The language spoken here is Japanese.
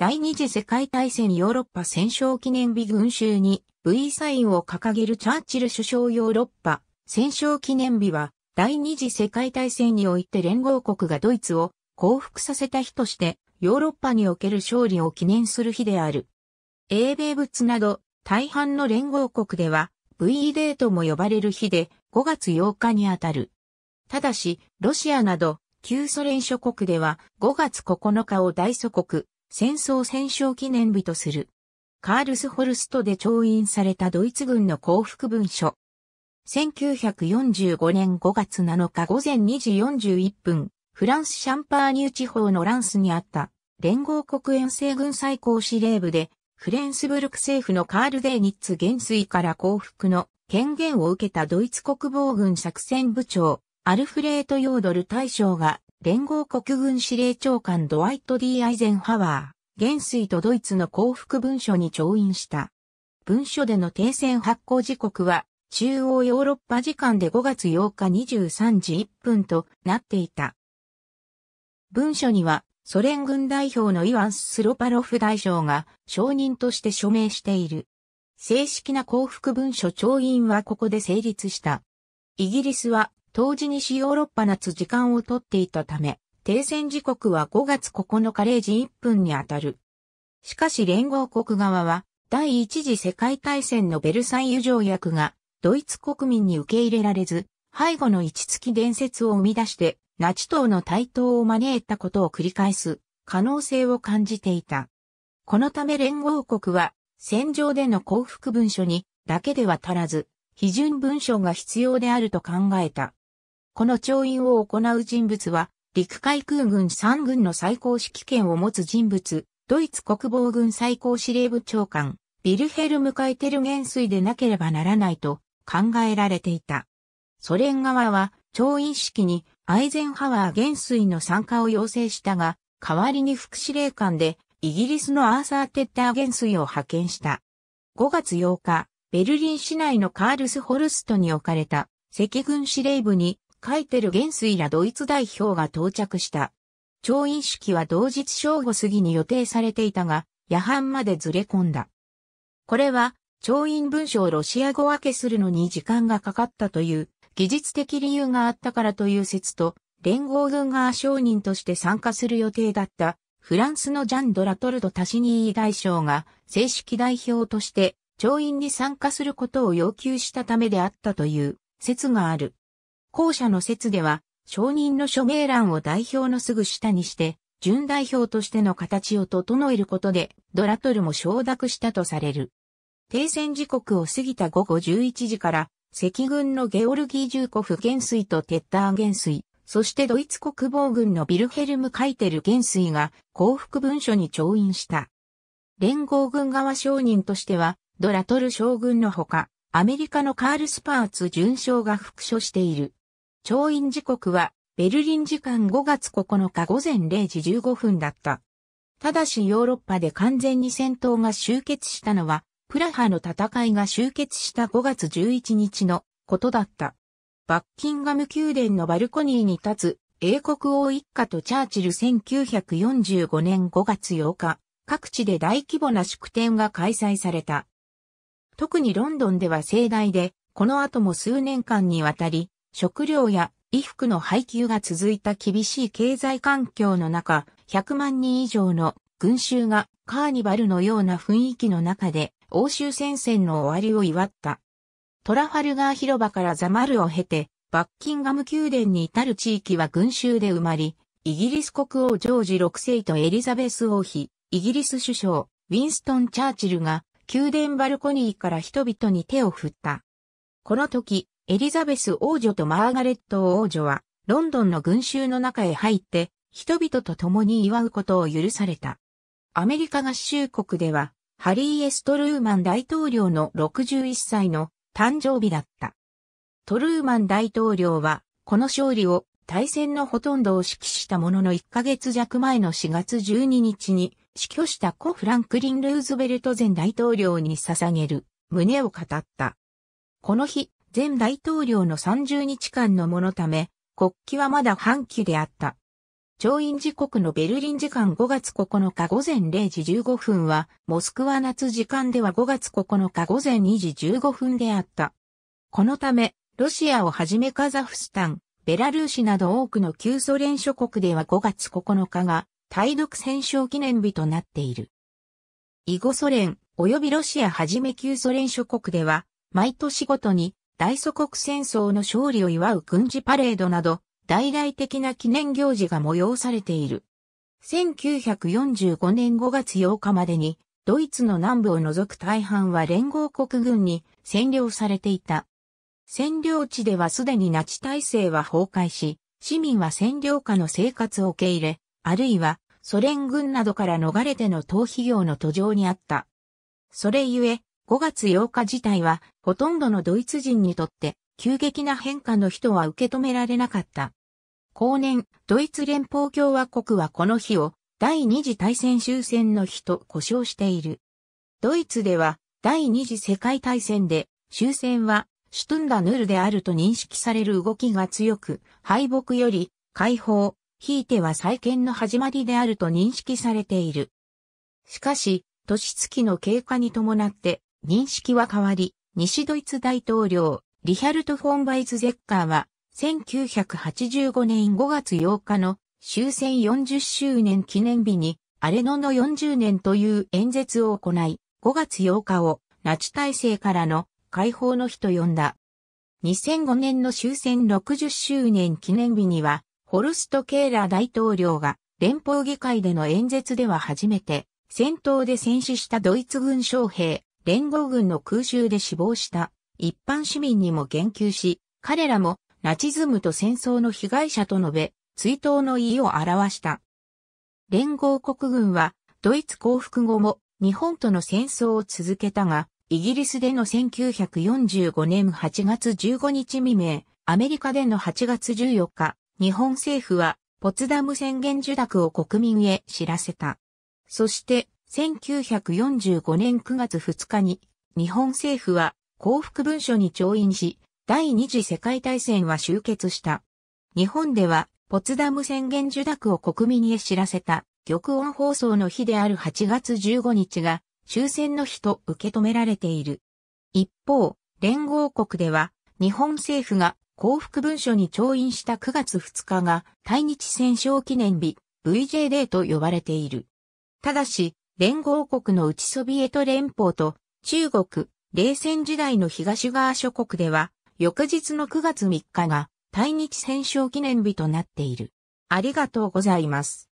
第二次世界大戦ヨーロッパ戦勝記念日群衆に V サインを掲げるチャーチル首相ヨーロッパ戦勝記念日は第二次世界大戦において連合国がドイツを降伏させた日としてヨーロッパにおける勝利を記念する日である。英米物など大半の連合国では VE デートも呼ばれる日で5月8日にあたる。ただし、ロシアなど旧ソ連諸国では5月9日を大祖国、戦争戦勝記念日とする。カールスホルストで調印されたドイツ軍の降伏文書。1945年5月7日午前2時41分、フランスシャンパーニュ地方のランスにあった連合国遠征軍最高司令部で、フレンスブルク政府のカール・デーニッツ元帥から降伏の権限を受けたドイツ国防軍作戦部長、アルフレート・ヨードル大将が連合国軍司令長官ドワイト・ D・ アイゼンハワー、元帥とドイツの降伏文書に調印した。文書での停戦発行時刻は、中央ヨーロッパ時間で5月8日23時1分となっていた。文書には、ソ連軍代表のイワン・スロパロフ大将が承認として署名している。正式な降伏文書調印はここで成立した。イギリスは当時西ヨーロッパ夏時間をとっていたため、停戦時刻は5月9日0時1分にあたる。しかし連合国側は、第一次世界大戦のベルサイユ条約が、ドイツ国民に受け入れられず、背後の位置付き伝説を生み出して、ナチ党の台頭を招いたことを繰り返す可能性を感じていた。このため連合国は、戦場での降伏文書にだけでは足らず、批准文書が必要であると考えた。この調印を行う人物は、陸海空軍3軍の最高指揮権を持つ人物、ドイツ国防軍最高司令部長官、ビルヘルム・カイテル元帥でなければならないと考えられていた。ソ連側は、調印式にアイゼンハワー元帥の参加を要請したが、代わりに副司令官でイギリスのアーサー・テッター元帥を派遣した。5月8日、ベルリン市内のカールスホルストに置かれた赤軍司令部にカイテル元帥らドイツ代表が到着した。調印式は同日正午過ぎに予定されていたが、夜半までずれ込んだ。これは、調印文書をロシア語分けするのに時間がかかったという、技術的理由があったからという説と、連合軍側商人として参加する予定だったフランスのジャン・ドラトルド・タシニー大将が正式代表として調印に参加することを要求したためであったという説がある。後者の説では、承認の署名欄を代表のすぐ下にして、準代表としての形を整えることで、ドラトルも承諾したとされる。停戦時刻を過ぎた午後11時から、赤軍のゲオルギー重コフ元帥とテッター元帥、そしてドイツ国防軍のビルヘルム・カイテル元帥が降伏文書に調印した。連合軍側承認としては、ドラトル将軍のほか、アメリカのカール・スパーツ巡将が副所している。調印時刻はベルリン時間5月9日午前0時15分だった。ただしヨーロッパで完全に戦闘が終結したのは、プラハの戦いが終結した5月11日のことだった。バッキンガム宮殿のバルコニーに立つ英国王一家とチャーチル1945年5月8日、各地で大規模な祝典が開催された。特にロンドンでは盛大で、この後も数年間にわたり、食料や衣服の配給が続いた厳しい経済環境の中、100万人以上の群衆がカーニバルのような雰囲気の中で欧州戦線の終わりを祝った。トラファルガー広場からザマルを経て、バッキンガム宮殿に至る地域は群衆で埋まり、イギリス国王ジョージ6世とエリザベス王妃、イギリス首相、ウィンストン・チャーチルが宮殿バルコニーから人々に手を振った。この時、エリザベス王女とマーガレット王女は、ロンドンの群衆の中へ入って、人々と共に祝うことを許された。アメリカ合衆国では、ハリー・エス・トルーマン大統領の61歳の誕生日だった。トルーマン大統領は、この勝利を大戦のほとんどを指揮したものの1ヶ月弱前の4月12日に、死去したコ・フランクリン・ルーズベルト前大統領に捧げる、胸を語った。この日、前大統領の30日間のものため、国旗はまだ半旗であった。調印時刻のベルリン時間5月9日午前0時15分は、モスクワ夏時間では5月9日午前2時15分であった。このため、ロシアをはじめカザフスタン、ベラルーシなど多くの旧ソ連諸国では5月9日が、対独戦勝記念日となっている。イゴソ連、及びロシアはじめ旧ソ連諸国では、毎年ごとに大祖国戦争の勝利を祝う軍事パレードなど、大々的な記念行事が催されている。1945年5月8日までに、ドイツの南部を除く大半は連合国軍に占領されていた。占領地ではすでにナチ体制は崩壊し、市民は占領下の生活を受け入れ、あるいはソ連軍などから逃れての逃避業の途上にあった。それゆえ、5月8日自体は、ほとんどのドイツ人にとって、急激な変化の日とは受け止められなかった。後年、ドイツ連邦共和国はこの日を、第二次大戦終戦の日と呼称している。ドイツでは、第二次世界大戦で、終戦は、シュトゥンダヌルであると認識される動きが強く、敗北より、解放、ひいては再建の始まりであると認識されている。しかし、年月の経過に伴って、認識は変わり、西ドイツ大統領、リヒャルト・フォン・バイツゼッカーは、1985年5月8日の終戦40周年記念日に、アレノの40年という演説を行い、5月8日をナチ体制からの解放の日と呼んだ。2005年の終戦60周年記念日には、ホルスト・ケーラー大統領が連邦議会での演説では初めて、戦闘で戦死したドイツ軍将兵連合軍の空襲で死亡した一般市民にも言及し、彼らもナチズムと戦争の被害者と述べ、追悼の意を表した。連合国軍はドイツ降伏後も日本との戦争を続けたが、イギリスでの1945年8月15日未明、アメリカでの8月14日、日本政府はポツダム宣言受諾を国民へ知らせた。そして1945年9月2日に日本政府は幸福文書に調印し、第二次世界大戦は終結した。日本では、ポツダム宣言受諾を国民へ知らせた、玉音放送の日である8月15日が、終戦の日と受け止められている。一方、連合国では、日本政府が幸福文書に調印した9月2日が、対日戦勝記念日、VJ デーと呼ばれている。ただし、連合国の内ソビエト連邦と中国、冷戦時代の東側諸国では、翌日の9月3日が対日戦勝記念日となっている。ありがとうございます。